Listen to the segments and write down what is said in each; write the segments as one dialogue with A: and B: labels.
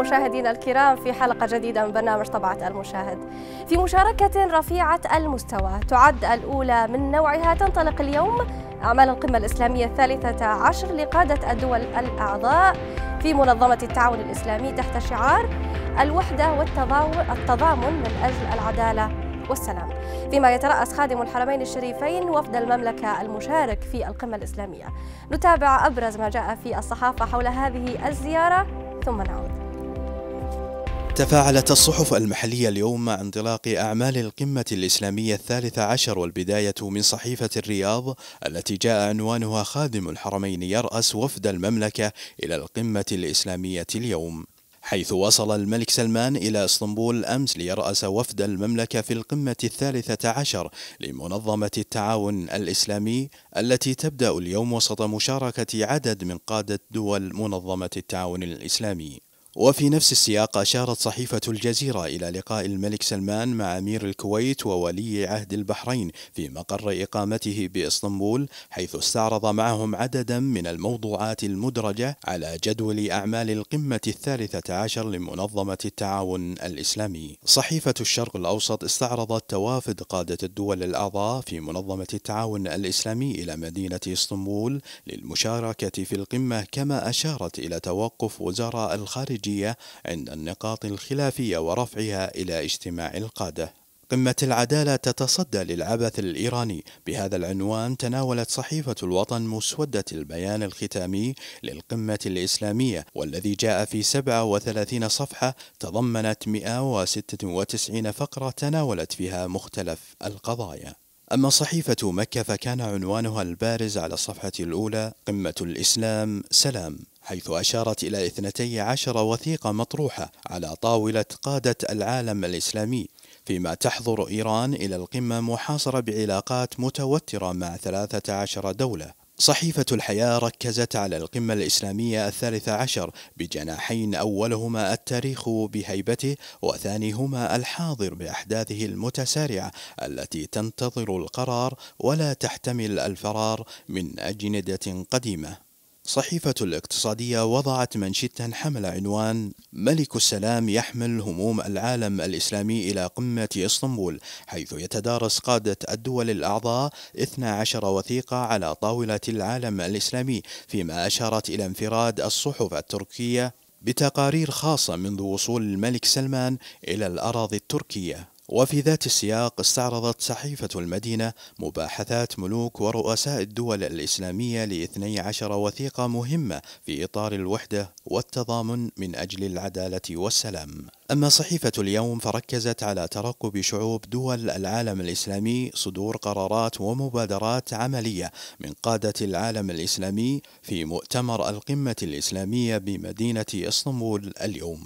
A: مشاهدينا الكرام في حلقة جديدة من برنامج طبعة المشاهد في مشاركة رفيعة المستوى تعد الأولى من نوعها تنطلق اليوم أعمال القمة الإسلامية الثالثة عشر لقادة الدول الأعضاء في منظمة التعاون الإسلامي تحت شعار الوحدة والتضامن من أجل العدالة والسلام فيما يترأس خادم الحرمين الشريفين وفد المملكة المشارك في القمة الإسلامية نتابع أبرز ما جاء في الصحافة حول هذه الزيارة ثم نعود
B: تفاعلت الصحف المحلية اليوم مع انطلاق أعمال القمة الإسلامية الثالثة عشر والبداية من صحيفة الرياض التي جاء عنوانها خادم الحرمين يرأس وفد المملكة إلى القمة الإسلامية اليوم حيث وصل الملك سلمان إلى اسطنبول أمس ليرأس وفد المملكة في القمة الثالثة عشر لمنظمة التعاون الإسلامي التي تبدأ اليوم وسط مشاركة عدد من قادة دول منظمة التعاون الإسلامي وفي نفس السياق أشارت صحيفة الجزيرة إلى لقاء الملك سلمان مع أمير الكويت وولي عهد البحرين في مقر إقامته بإسطنبول حيث استعرض معهم عددا من الموضوعات المدرجة على جدول أعمال القمة الثالثة عشر لمنظمة التعاون الإسلامي صحيفة الشرق الأوسط استعرضت توافد قادة الدول الأعضاء في منظمة التعاون الإسلامي إلى مدينة إسطنبول للمشاركة في القمة كما أشارت إلى توقف وزراء الخارجية الزوجية عند النقاط الخلافية ورفعها إلى اجتماع القادة قمة العدالة تتصدى للعبث الإيراني بهذا العنوان تناولت صحيفة الوطن مسودة البيان الختامي للقمة الإسلامية والذي جاء في 37 صفحة تضمنت 196 فقرة تناولت فيها مختلف القضايا أما صحيفة مكة فكان عنوانها البارز على الصفحة الأولى قمة الإسلام سلام حيث أشارت إلى 12 وثيقة مطروحة على طاولة قادة العالم الإسلامي فيما تحضر إيران إلى القمة محاصرة بعلاقات متوترة مع 13 دولة صحيفة الحياة ركزت على القمة الإسلامية الثالثة عشر بجناحين أولهما التاريخ بهيبته وثانيهما الحاضر بأحداثه المتسارعة التي تنتظر القرار ولا تحتمل الفرار من أجندة قديمة صحيفة الاقتصادية وضعت منشدا حمل عنوان ملك السلام يحمل هموم العالم الإسلامي إلى قمة إسطنبول حيث يتدارس قادة الدول الأعضاء 12 وثيقة على طاولة العالم الإسلامي فيما أشارت إلى انفراد الصحف التركية بتقارير خاصة منذ وصول الملك سلمان إلى الأراضي التركية وفي ذات السياق استعرضت صحيفة المدينة مباحثات ملوك ورؤساء الدول الإسلامية لاثني عشر وثيقة مهمة في إطار الوحدة والتضامن من أجل العدالة والسلام أما صحيفة اليوم فركزت على ترقب شعوب دول العالم الإسلامي صدور قرارات ومبادرات عملية من قادة العالم الإسلامي في مؤتمر القمة الإسلامية بمدينة إسطنبول اليوم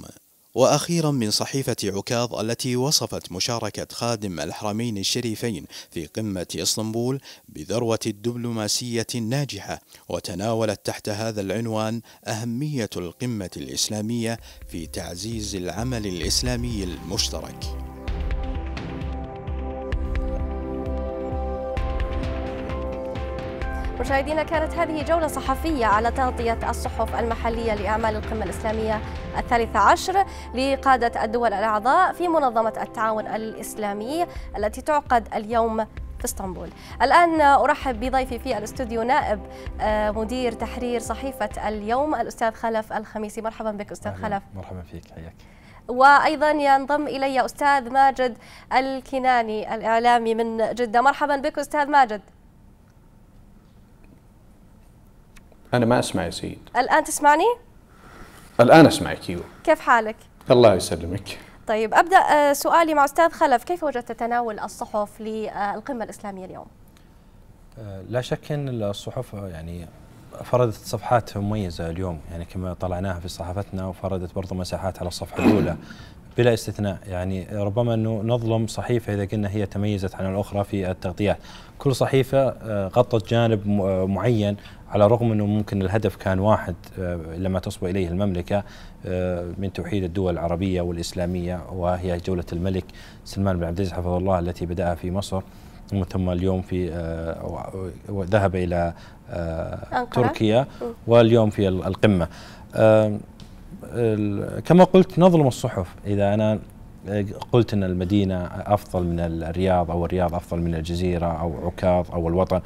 B: وأخيرا من صحيفة عكاظ التي وصفت مشاركة خادم الحرمين الشريفين في قمة إسطنبول بذروة الدبلوماسية الناجحة وتناولت تحت هذا العنوان أهمية القمة الإسلامية في تعزيز العمل الإسلامي المشترك
A: مشاهدينا كانت هذه جولة صحفية على تغطية الصحف المحلية لأعمال القمة الإسلامية الثالثة عشر لقادة الدول الأعضاء في منظمة التعاون الإسلامي التي تعقد اليوم في اسطنبول الآن أرحب بضيفي في الاستوديو نائب آه، مدير تحرير صحيفة اليوم الأستاذ خلف الخميسي مرحبا بك أستاذ خلف
C: مرحبا فيك حياك
A: وأيضا ينضم إلي أستاذ ماجد الكناني الإعلامي من جدة مرحبا بك أستاذ ماجد
D: أنا ما أسمع يا سيد
A: الآن تسمعني؟
D: الآن أسمعك أيوه كيف حالك؟ الله يسلمك
A: طيب أبدأ آه، سؤالي مع أستاذ خلف كيف وجدت تناول الصحف للقمة الإسلامية اليوم؟
C: آه، لا شك أن الصحف يعني فرضت صفحات مميزة اليوم يعني كما طلعناها في صحافتنا وفرضت برضو مساحات على الصفحة الأولى بلا استثناء يعني ربما أنه نظلم صحيفة إذا قلنا هي تميزت عن الأخرى في التغطيات كل صحيفة آه، غطت جانب آه، معين على الرغم أنه ممكن الهدف كان واحد آه، لما تصبو إليه المملكة من توحيد الدول العربية والإسلامية وهي جولة الملك سلمان بن عبد العزيز حفظه الله التي بدأها في مصر ثم اليوم في ذهب إلى تركيا واليوم في القمة كما قلت نظلم الصحف اذا انا قلت ان المدينه افضل من الرياض او الرياض افضل من الجزيره او عكاظ او الوطن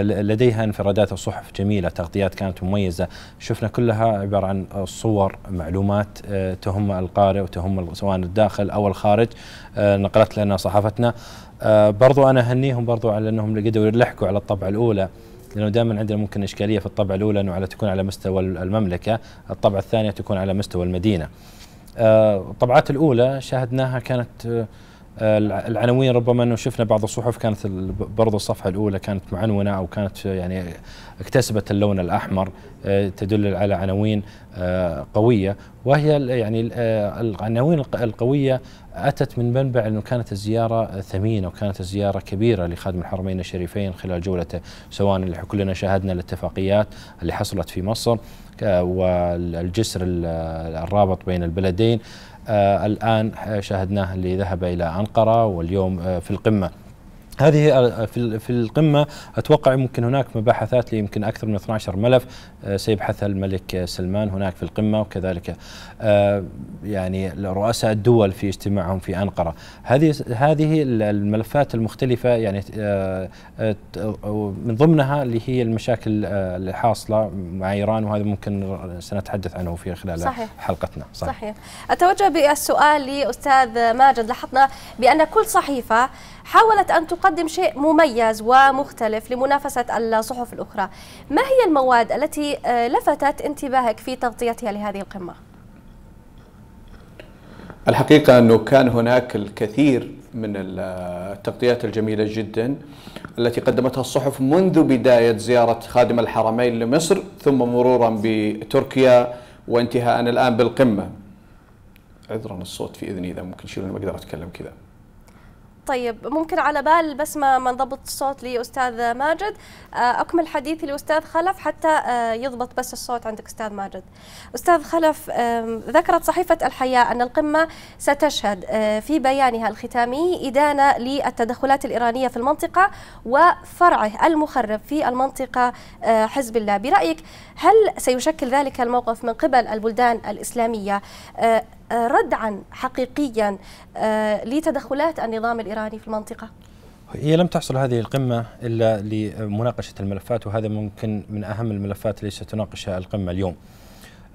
C: لديها انفرادات الصحف جميله تغطيات كانت مميزه شفنا كلها عباره عن صور معلومات آه، تهم القارئ وتهم سواء الداخل او الخارج آه، نقلت لنا صحافتنا آه، برضو انا اهنيهم برضو على انهم قدروا يلحقوا على الطبعه الاولى لانه دائما عندنا ممكن اشكاليه في الطبعه الاولى انه على تكون على مستوى المملكه، الطبعه الثانيه تكون على مستوى المدينه. آه، الطبعات الاولى شاهدناها كانت آه، آه، العناوين ربما انه شفنا بعض الصحف كانت برضو الصفحه الاولى كانت معنونه او كانت يعني اكتسبت اللون الاحمر آه، تدل على عناوين آه، قويه وهي يعني العناوين القويه اتت من منبع انه كانت الزياره ثمينه وكانت الزياره كبيره لخادم الحرمين الشريفين خلال جولته سواء اللي كلنا شاهدنا الاتفاقيات اللي حصلت في مصر والجسر الرابط بين البلدين آه، الآن شاهدناه اللي ذهب إلى أنقرة واليوم آه، في القمة هذه آه، في القمة أتوقع ممكن هناك مباحثات ليمكن أكثر من 12 ملف آه، سيبحثها الملك سلمان هناك في القمة وكذلك آه، يعني رؤساء الدول في اجتماعهم في أنقرة هذه هذه الملفات المختلفة يعني من ضمنها اللي هي المشاكل الحاصلة مع إيران وهذا ممكن سنتحدث عنه في خلال صحيح. حلقتنا صحيح.
A: صحيح أتوجه بالسؤال لأستاذ ماجد لاحظنا بأن كل صحيفة حاولت أن تقدم شيء مميز ومختلف لمنافسة الصحف الأخرى ما هي المواد التي آه، لفتت انتباهك في تغطيتها لهذه القمة؟
D: الحقيقة أنه كان هناك الكثير من آه، التغطيات الجميلة جدا التي قدمتها الصحف منذ بداية زيارة خادم الحرمين لمصر ثم مرورا بتركيا وانتهاء الآن بالقمة عذرا الصوت في إذني إذا ممكن شيلوني ما أقدر أتكلم
A: كذا طيب ممكن على بال بس ما نضبط الصوت لاستاذ ماجد آه، اكمل حديثي لاستاذ خلف حتى آه، يضبط بس الصوت عندك استاذ ماجد. استاذ خلف ذكرت صحيفه الحياه ان القمه ستشهد آه، في بيانها الختامي ادانه للتدخلات الايرانيه في المنطقه وفرعه المخرب في المنطقه حزب الله، برايك هل سيشكل ذلك الموقف من قبل البلدان الاسلاميه آه، ردعا حقيقيا آه، لتدخلات النظام الإيراني في المنطقة؟
C: هي لم تحصل هذه القمة إلا لمناقشة الملفات وهذا ممكن من أهم الملفات التي ستناقشها القمة اليوم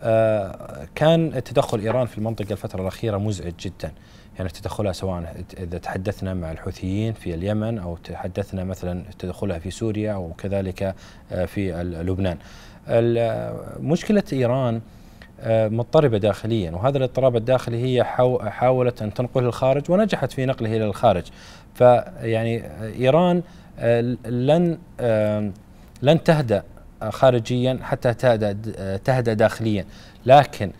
C: آه، كان تدخل إيران في المنطقة الفترة الأخيرة مزعج جدا يعني تدخلها سواء إذا تحدثنا مع الحوثيين في اليمن أو تحدثنا مثلا تدخلها في سوريا وكذلك في لبنان مشكلة إيران آه، مضطربة داخليا وهذا الاضطراب الداخلي هي حاولت أن تنقله للخارج ونجحت في نقله إلى الخارج فيعني آه، إيران آه، لن لن تهدأ خارجيا حتى تهدأ تهدأ داخليا لكن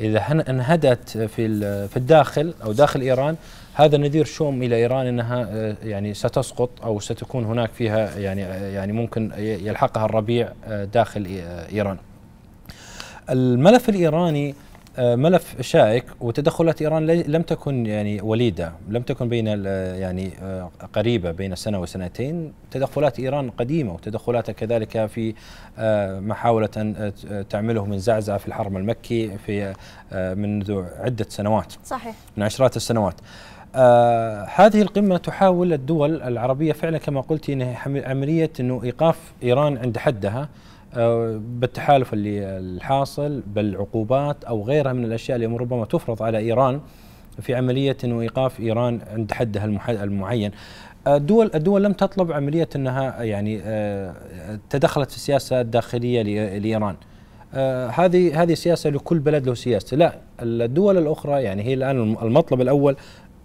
C: إذا انهدت في في الداخل أو داخل إيران هذا نذير شوم إلى إيران أنها يعني ستسقط أو ستكون هناك فيها يعني يعني ممكن يلحقها الربيع داخل إيران الملف الايراني آه، ملف شائك وتدخلات ايران لم تكن يعني وليده، لم تكن بين يعني آه، قريبه بين سنه وسنتين، تدخلات ايران قديمه وتدخلاتها كذلك في آه، محاوله ان تعمله من زعزعه في الحرم المكي في منذ عده سنوات. صحيح. من عشرات السنوات. آه هذه القمة تحاول الدول العربية فعلا كما قلت أنها عملية أنه إيقاف إيران عند حدها بالتحالف اللي الحاصل بالعقوبات او غيرها من الاشياء اللي ربما تفرض على ايران في عمليه وايقاف ايران عند حدها المعين. الدول الدول لم تطلب عمليه انها يعني آه، تدخلت في السياسه الداخليه لايران. آه، هذه هذه سياسه لكل بلد له سياسته، لا الدول الاخرى يعني هي الان المطلب الاول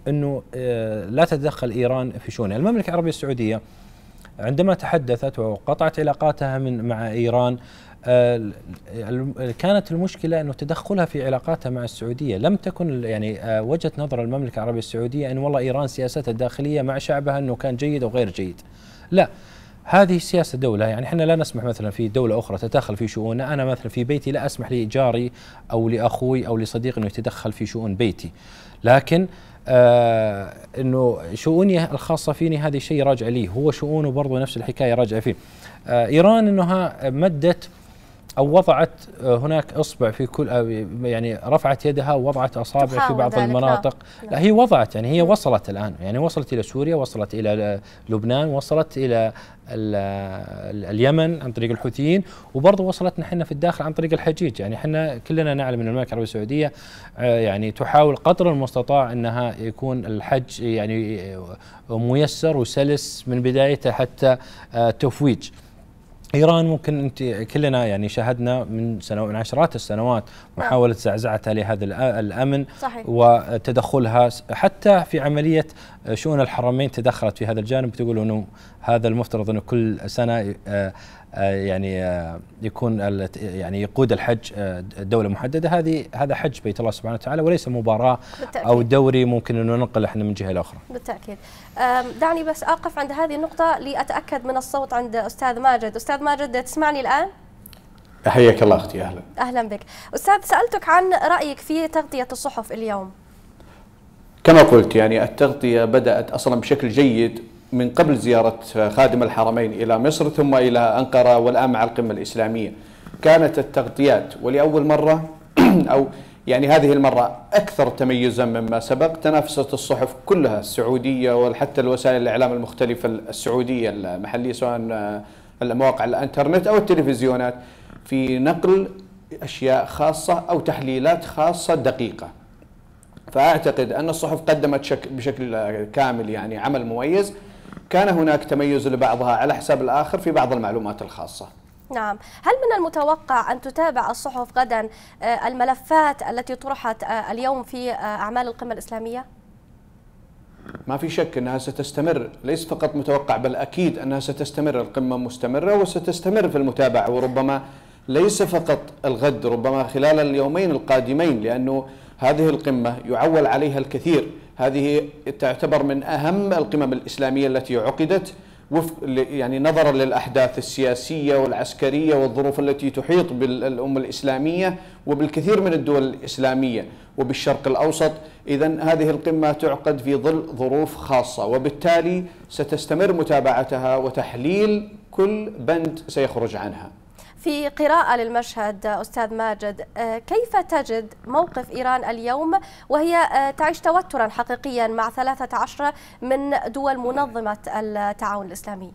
C: انه آه، لا تتدخل ايران في شؤونها، المملكه العربيه السعوديه عندما تحدثت وقطعت علاقاتها من مع ايران آه، كانت المشكله انه تدخلها في علاقاتها مع السعوديه، لم تكن يعني آه، وجهه نظر المملكه العربيه السعوديه ان والله ايران سياستها الداخليه مع شعبها انه كان جيد او غير جيد. لا هذه سياسة دولة يعني احنا لا نسمح مثلا في دولة أخرى تتدخل في شؤوننا أنا مثلا في بيتي لا أسمح لجاري أو لأخوي أو لصديق أنه يتدخل في شؤون بيتي لكن آه انه شؤوني الخاصه فيني هذا شيء راجع لي هو شؤونه برضه نفس الحكايه راجعه فيه آه ايران انها مدت أو وضعت آه، هناك إصبع في كل آه، يعني رفعت يدها ووضعت أصابع في بعض نعم. المناطق لا. لا هي وضعت يعني هي وصلت الآن يعني وصلت إلى سوريا وصلت إلى لبنان وصلت إلى اليمن عن طريق الحوثيين وبرضه وصلتنا احنا في الداخل عن طريق الحجيج يعني احنا كلنا نعلم ان المملكه العربيه السعوديه آه، يعني تحاول قدر المستطاع انها يكون الحج يعني ميسر وسلس من بدايته حتى التفويج ايران ممكن انت كلنا يعني شاهدنا من سنوات من عشرات السنوات نعم. محاوله زعزعتها لهذا الامن صحيح. وتدخلها حتى في عمليه شؤون الحرمين تدخلت في هذا الجانب تقول انه هذا المفترض انه كل سنه آه، آه، يعني آه، يكون يعني يقود الحج آه، دوله محدده هذه هذا حج بيت الله سبحانه وتعالى وليس مباراه بالتأكيد. او دوري ممكن انه ننقل احنا من جهه لاخرى
A: بالتاكيد دعني بس اقف عند هذه النقطه لاتاكد من الصوت عند استاذ ماجد استاذ ماجد تسمعني الان
D: حياك الله اختي اهلا
A: اهلا بك استاذ سالتك عن رايك في تغطيه الصحف اليوم
D: كما قلت يعني التغطيه بدات اصلا بشكل جيد من قبل زيارة خادم الحرمين إلى مصر ثم إلى أنقرة والآن مع القمة الإسلامية كانت التغطيات ولأول مرة أو يعني هذه المرة أكثر تميزا مما سبق تنافست الصحف كلها السعودية وحتى الوسائل الإعلام المختلفة السعودية المحلية سواء آه، المواقع الانترنت أو التلفزيونات في نقل أشياء خاصة أو تحليلات خاصة دقيقة فأعتقد أن الصحف قدمت بشكل كامل يعني عمل مميز كان هناك تميز لبعضها على حساب الآخر في بعض المعلومات الخاصة
A: نعم هل من المتوقع أن تتابع الصحف غدا آه، الملفات التي طرحت آه، اليوم في آه، أعمال القمة الإسلامية؟
D: ما في شك أنها ستستمر ليس فقط متوقع بل أكيد أنها ستستمر القمة مستمرة وستستمر في المتابعة وربما ليس فقط الغد ربما خلال اليومين القادمين لأنه هذه القمة يعول عليها الكثير هذه تعتبر من أهم القمم الإسلامية التي عقدت وفق يعني نظرا للأحداث السياسية والعسكرية والظروف التي تحيط بالأمة الإسلامية وبالكثير من الدول الإسلامية وبالشرق الأوسط إذا هذه القمة تعقد في ظل ظروف خاصة وبالتالي ستستمر متابعتها وتحليل كل بند سيخرج عنها
A: في قراءة للمشهد أستاذ ماجد آه، كيف تجد موقف إيران اليوم وهي آه، تعيش توترا حقيقيا مع 13 من دول منظمة التعاون الإسلامي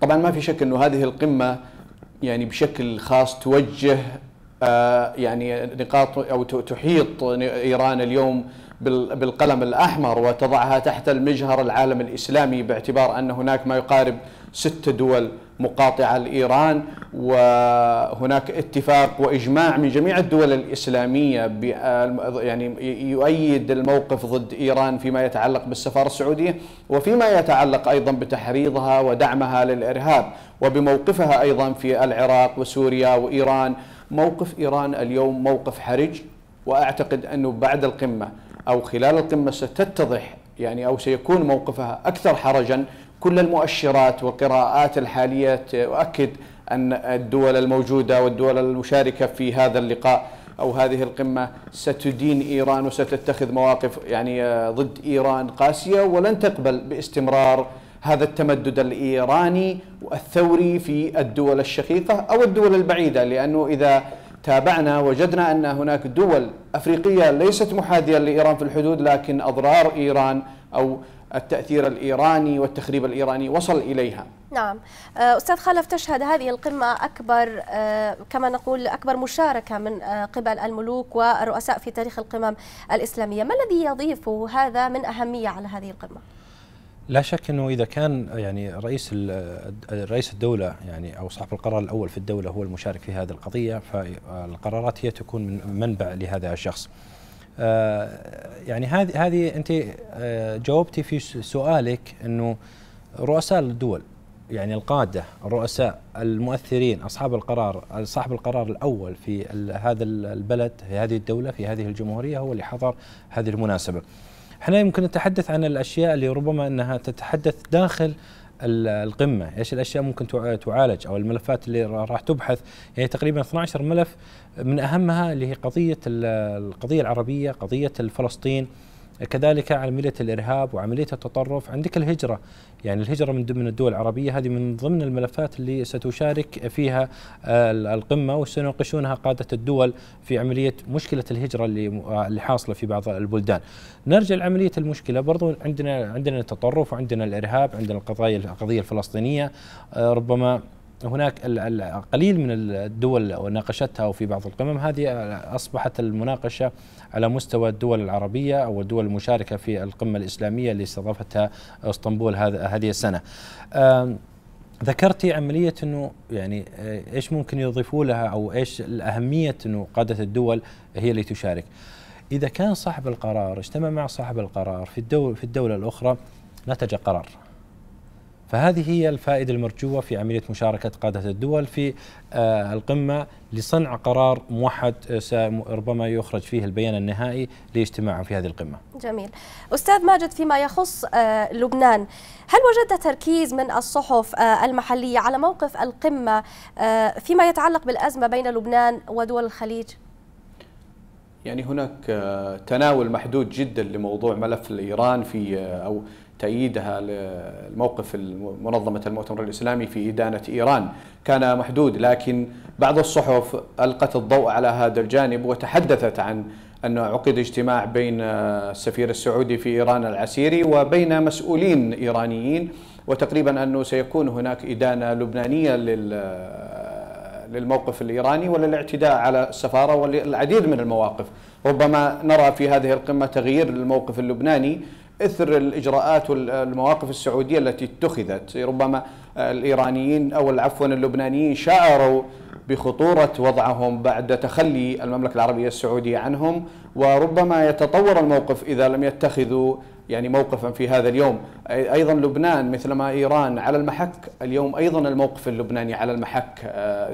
C: طبعا
D: ما في شك أنه هذه القمة يعني بشكل خاص توجه آه، يعني نقاط أو تحيط إيران اليوم بالقلم الأحمر وتضعها تحت المجهر العالم الإسلامي باعتبار أن هناك ما يقارب ست دول مقاطعة لإيران وهناك اتفاق وإجماع من جميع الدول الإسلامية يعني يؤيد الموقف ضد إيران فيما يتعلق بالسفارة السعودية وفيما يتعلق أيضا بتحريضها ودعمها للإرهاب وبموقفها أيضا في العراق وسوريا وإيران موقف إيران اليوم موقف حرج وأعتقد أنه بعد القمة أو خلال القمة ستتضح يعني أو سيكون موقفها أكثر حرجا كل المؤشرات والقراءات الحالية آه، تؤكد أن الدول الموجودة والدول المشاركة في هذا اللقاء أو هذه القمة ستدين إيران وستتخذ مواقف يعني آه، ضد إيران قاسية ولن تقبل باستمرار هذا التمدد الإيراني والثوري في الدول الشقيقة أو الدول البعيدة لأنه إذا تابعنا وجدنا أن هناك دول أفريقية ليست محاذية لإيران في الحدود لكن أضرار إيران أو التأثير الإيراني والتخريب الإيراني وصل إليها
A: نعم آه، أستاذ خالف تشهد هذه القمة أكبر آه، كما نقول أكبر مشاركة من آه، قبل الملوك والرؤساء في تاريخ القمم الإسلامية ما الذي يضيفه هذا من أهمية على هذه القمة؟
C: لا شك انه اذا كان يعني رئيس رئيس الدوله يعني او صاحب القرار الاول في الدوله هو المشارك في هذه القضيه فالقرارات هي تكون من منبع لهذا الشخص. آه، يعني هذه هذه انت آه، جاوبتي في سؤالك انه رؤساء الدول يعني القاده الرؤساء المؤثرين اصحاب القرار صاحب القرار الاول في هذا البلد في هذه الدوله في هذه الجمهوريه هو اللي حضر هذه المناسبه. احنا يمكن نتحدث عن الاشياء اللي ربما انها تتحدث داخل القمه ايش الاشياء ممكن تعالج او الملفات اللي راح تبحث يعني تقريبا 12 ملف من اهمها اللي هي قضيه القضيه العربيه قضيه فلسطين كذلك عمليه الارهاب وعمليه التطرف عندك الهجره يعني الهجره من ضمن الدول العربيه هذه من ضمن الملفات اللي ستشارك فيها آه، القمه وسيناقشونها قاده الدول في عمليه مشكله الهجره اللي آه، اللي حاصله في بعض البلدان. نرجع لعمليه المشكله برضو عندنا عندنا التطرف وعندنا الارهاب عندنا القضايا القضيه الفلسطينيه آه، ربما هناك القليل من الدول وناقشتها وفي بعض القمم هذه أصبحت المناقشة على مستوى الدول العربية أو الدول المشاركة في القمة الإسلامية اللي استضافتها اسطنبول هذه السنة ذكرتي عملية أنه يعني آه، إيش ممكن يضيفوا لها أو إيش الأهمية أنه قادة الدول هي اللي تشارك إذا كان صاحب القرار اجتمع مع صاحب القرار في الدول في الدولة الأخرى نتج قرار فهذه هي الفائدة المرجوة في عملية مشاركة قادة الدول في آه، القمة لصنع قرار موحد آه، ربما يخرج فيه البيان النهائي لاجتماعهم في هذه القمة
A: جميل أستاذ ماجد فيما يخص آه، لبنان هل وجدت تركيز من الصحف المحلية على موقف القمة فيما يتعلق بالأزمة بين لبنان ودول الخليج؟
D: يعني هناك تناول محدود جدا لموضوع ملف الايران في او تأييدها لموقف منظمة المؤتمر الإسلامي في إدانة إيران كان محدود لكن بعض الصحف ألقت الضوء على هذا الجانب وتحدثت عن أنه عقد اجتماع بين السفير السعودي في إيران العسيري وبين مسؤولين إيرانيين وتقريبا أنه سيكون هناك إدانة لبنانية للموقف الإيراني وللاعتداء على السفارة والعديد من المواقف ربما نرى في هذه القمة تغيير للموقف اللبناني اثر الاجراءات والمواقف السعوديه التي اتخذت ربما الايرانيين او عفوا اللبنانيين شعروا بخطوره وضعهم بعد تخلي المملكه العربيه السعوديه عنهم وربما يتطور الموقف اذا لم يتخذوا يعني موقفا في هذا اليوم ايضا لبنان مثلما ايران على المحك اليوم ايضا الموقف اللبناني على المحك آه،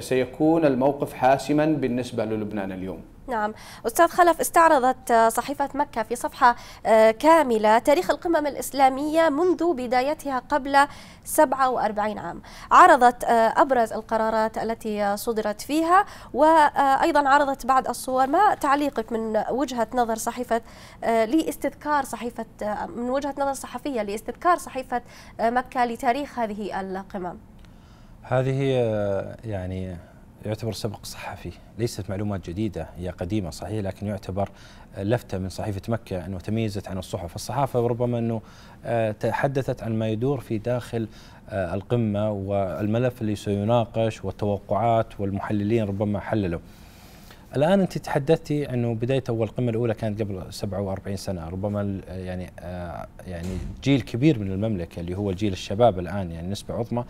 D: سيكون الموقف حاسما بالنسبه للبنان اليوم
A: نعم أستاذ خلف استعرضت صحيفة مكة في صفحة آه، كاملة تاريخ القمم الإسلامية منذ بدايتها قبل 47 عام عرضت آه، أبرز القرارات التي صدرت فيها وأيضا آه، عرضت بعض الصور ما تعليقك من وجهة نظر صحيفة لاستذكار صحيفة من وجهة نظر صحفية لاستذكار صحيفة مكة لتاريخ هذه القمم
C: هذه يعني يعتبر سبق صحفي ليست معلومات جديدة هي قديمة صحيح لكن يعتبر آه، لفتة من صحيفة مكة أنه تميزت عن الصحف الصحافة وربما أنه آه، تحدثت عن ما يدور في داخل آه، القمة والملف اللي سيناقش والتوقعات والمحللين ربما حللوا الآن أنت تحدثتي أنه بداية أول القمة الأولى كانت قبل 47 سنة ربما يعني يعني جيل كبير من المملكة اللي هو جيل الشباب الآن يعني نسبة عظمى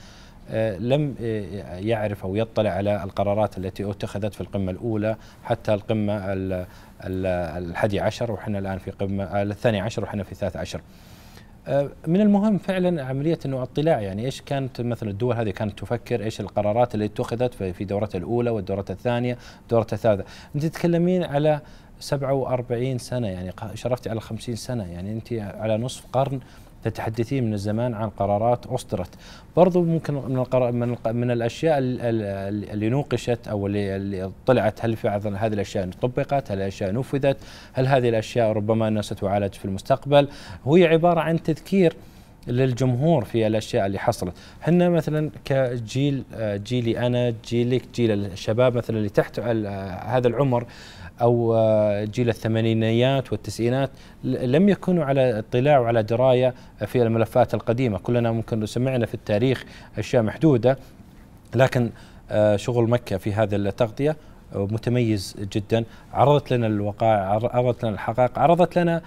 C: لم آه، يعرف أو يطلع على القرارات التي اتخذت في القمة الأولى حتى القمة الحادي عشر وحنا الآن في قمة آه، الثاني عشر وحنا في الثالث عشر آه، من المهم فعلا عملية انه اطلاع يعني ايش كانت مثلا الدول هذه كانت تفكر ايش القرارات اللي اتخذت في دورتها الاولى والدورة الثانية، الدورة الثالثة، انت تتكلمين على 47 سنة يعني شرفتي على 50 سنة يعني انت على نصف قرن تتحدثين من الزمان عن قرارات اصدرت برضو ممكن من القرار من, من الاشياء اللي نوقشت او اللي طلعت هل فعلا هذه الاشياء طبقت هل الاشياء نفذت هل هذه الاشياء ربما انها ستعالج في المستقبل وهي عباره عن تذكير للجمهور في الاشياء اللي حصلت، احنا مثلا كجيل آه، جيلي انا، جيلك، جيل الشباب مثلا اللي تحت هذا العمر أو آه، جيل الثمانينيات والتسعينات لم يكونوا على اطلاع وعلى دراية في الملفات القديمة كلنا ممكن سمعنا في التاريخ أشياء محدودة لكن آه، شغل مكة في هذه التغطية آه، متميز جدا عرضت لنا الوقائع عرضت لنا الحقائق عرضت لنا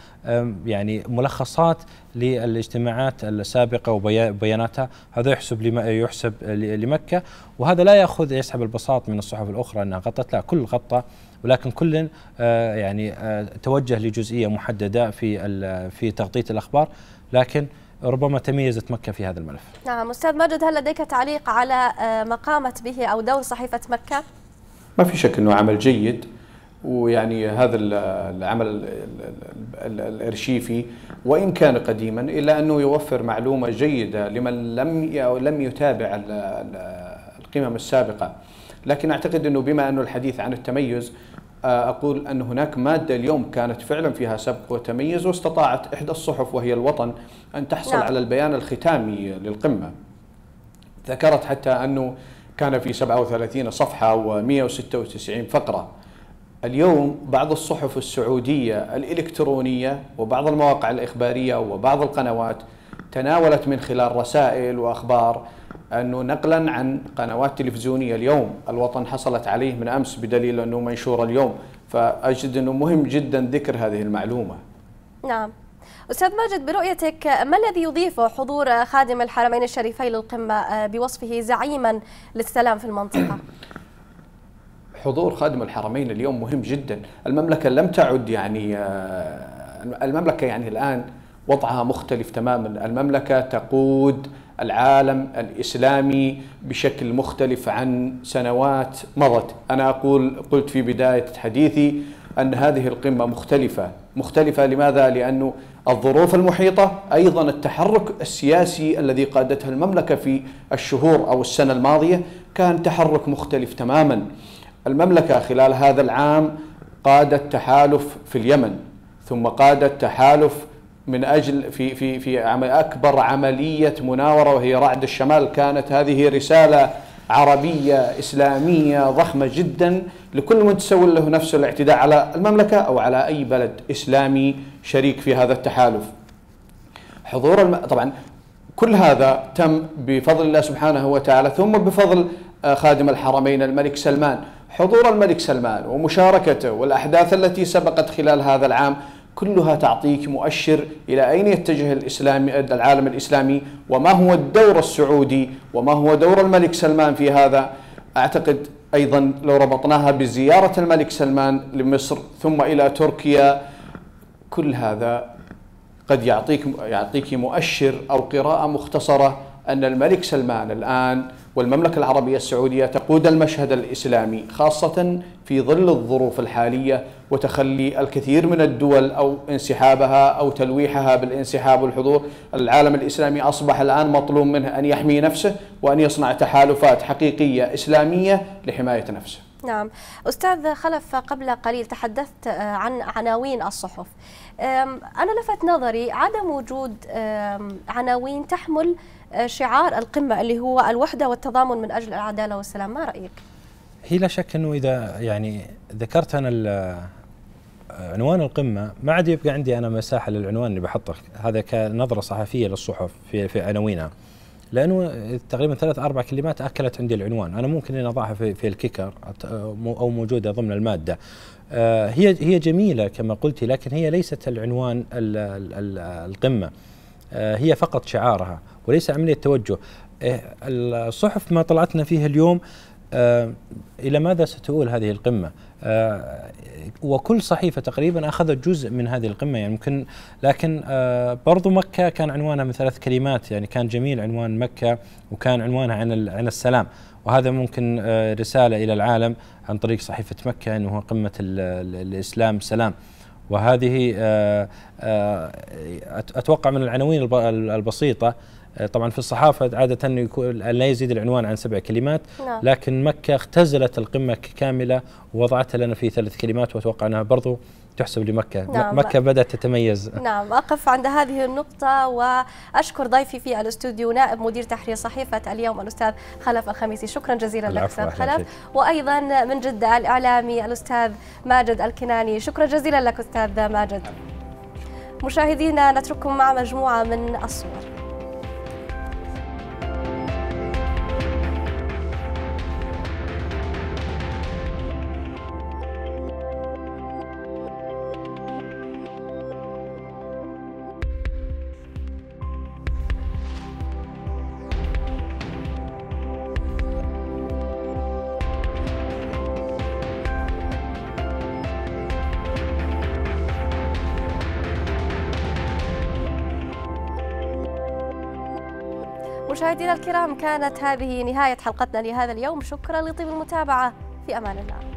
C: يعني ملخصات للاجتماعات السابقه وبياناتها هذا يحسب لما يحسب لمكه وهذا لا ياخذ يسحب البساط من الصحف الاخرى انها غطت لا كل غطه ولكن كل آه، يعني آه، توجه لجزئيه محدده في في تغطيه الاخبار لكن ربما تميزت مكة في هذا الملف
A: نعم أستاذ ماجد هل لديك تعليق على آه، ما قامت به أو دور صحيفة مكة؟
C: ما في شك أنه عمل جيد
D: ويعني هذا العمل الارشيفي وان كان قديما الا انه يوفر معلومه جيده لمن لم لم يتابع القمم السابقه لكن اعتقد انه بما انه الحديث عن التميز آه، أقول أن هناك مادة اليوم كانت فعلا فيها سبق وتميز واستطاعت إحدى الصحف وهي الوطن أن تحصل نعم. على البيان الختامي للقمة ذكرت حتى أنه كان في 37 صفحة و196 فقرة اليوم بعض الصحف السعودية الإلكترونية وبعض المواقع الإخبارية وبعض القنوات تناولت من خلال رسائل وأخبار أنه نقلا عن قنوات تلفزيونية اليوم الوطن حصلت عليه من أمس بدليل أنه منشور اليوم فأجد أنه مهم جدا ذكر هذه المعلومة
A: نعم أستاذ ماجد برؤيتك ما الذي يضيفه حضور خادم الحرمين الشريفين للقمة آه، بوصفه زعيما للسلام في المنطقة؟
D: حضور خادم الحرمين اليوم مهم جدا المملكة لم تعد يعني آه، المملكة يعني الآن وضعها مختلف تماما المملكة تقود العالم الاسلامي بشكل مختلف عن سنوات مضت، انا اقول قلت في بدايه حديثي ان هذه القمه مختلفه، مختلفه لماذا؟ لانه الظروف المحيطه، ايضا التحرك السياسي الذي قادتها المملكه في الشهور او السنه الماضيه كان تحرك مختلف تماما. المملكه خلال هذا العام قادت تحالف في اليمن، ثم قادت تحالف من اجل في في في اكبر عمليه مناوره وهي رعد الشمال كانت هذه رساله عربيه اسلاميه ضخمه جدا لكل من تسوي له نفس الاعتداء على المملكه او على اي بلد اسلامي شريك في هذا التحالف. حضور الم... طبعا كل هذا تم بفضل الله سبحانه وتعالى ثم بفضل آه، خادم الحرمين الملك سلمان حضور الملك سلمان ومشاركته والأحداث التي سبقت خلال هذا العام كلها تعطيك مؤشر الى اين يتجه الاسلامي العالم الاسلامي وما هو الدور السعودي وما هو دور الملك سلمان في هذا اعتقد ايضا لو ربطناها بزياره الملك سلمان لمصر ثم الى تركيا كل هذا قد يعطيك يعطيك مؤشر او قراءه مختصره ان الملك سلمان الان والمملكه العربيه السعوديه تقود المشهد الاسلامي خاصه في ظل الظروف الحاليه وتخلي الكثير من الدول او انسحابها او تلويحها بالانسحاب والحضور، العالم الاسلامي اصبح الان مطلوب منه ان يحمي نفسه وان يصنع تحالفات حقيقيه اسلاميه لحمايه نفسه.
A: نعم، استاذ خلف قبل قليل تحدثت آه، عن عناوين الصحف. انا لفت نظري عدم وجود عناوين تحمل آه، شعار القمه اللي هو الوحده والتضامن من اجل العداله والسلام، ما رايك؟
C: هي لا شك انه اذا يعني ذكرت انا عنوان القمه ما عاد يبقى عندي انا مساحه للعنوان اللي بحطه هذا كنظره صحفيه للصحف في في عناوينها لانه تقريبا ثلاث اربع كلمات اكلت عندي العنوان انا ممكن اني اضعها في, في الكيكر او موجوده ضمن الماده آه، هي هي جميله كما قلت لكن هي ليست العنوان القمه آه، هي فقط شعارها وليس عمليه توجه إيه، الصحف ما طلعتنا فيها اليوم آه، إلى ماذا ستؤول هذه القمة؟ آه، وكل صحيفة تقريبا أخذت جزء من هذه القمة يعني ممكن لكن آه، برضو مكة كان عنوانها من ثلاث كلمات يعني كان جميل عنوان مكة وكان عنوانها عن عن السلام وهذا ممكن رسالة إلى العالم عن طريق صحيفة مكة أنه قمة الإسلام سلام وهذه أتوقع من العناوين البسيطة آه، طبعا في الصحافة عادة يكون لا يزيد العنوان عن سبع كلمات نعم. لكن مكة اختزلت القمة كاملة ووضعتها لنا في ثلاث كلمات وأتوقع أنها برضو تحسب لمكة نعم. مكة بدأت تتميز
A: نعم أقف عند هذه النقطة وأشكر ضيفي في الاستوديو نائب مدير تحرير صحيفة اليوم الأستاذ خلف الخميسي شكرا جزيلا لك أستاذ خلف وأيضا من جدة الإعلامي الأستاذ ماجد الكناني شكرا جزيلا لك أستاذ ماجد مشاهدينا نترككم مع مجموعة من الصور مشاهدينا الكرام كانت هذه نهاية حلقتنا لهذا اليوم شكرا لطيب المتابعة في أمان الله